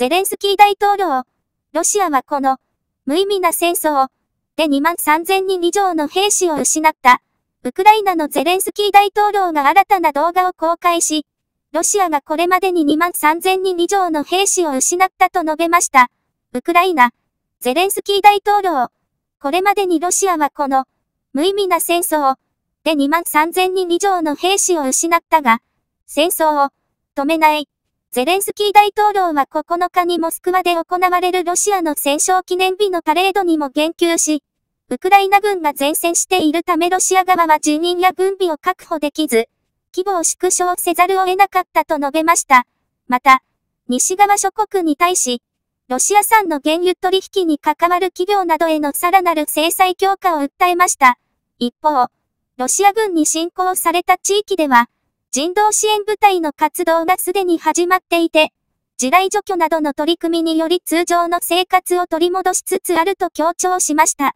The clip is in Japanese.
ゼレンスキー大統領、ロシアはこの無意味な戦争で2万3000人以上の兵士を失った。ウクライナのゼレンスキー大統領が新たな動画を公開し、ロシアがこれまでに2万3000人以上の兵士を失ったと述べました。ウクライナ、ゼレンスキー大統領、これまでにロシアはこの無意味な戦争で2万3000人以上の兵士を失ったが、戦争を止めない。ゼレンスキー大統領は9日にモスクワで行われるロシアの戦勝記念日のパレードにも言及し、ウクライナ軍が前線しているためロシア側は人員や軍備を確保できず、規模を縮小せざるを得なかったと述べました。また、西側諸国に対し、ロシア産の原油取引に関わる企業などへのさらなる制裁強化を訴えました。一方、ロシア軍に侵攻された地域では、人道支援部隊の活動がすでに始まっていて、地雷除去などの取り組みにより通常の生活を取り戻しつつあると強調しました。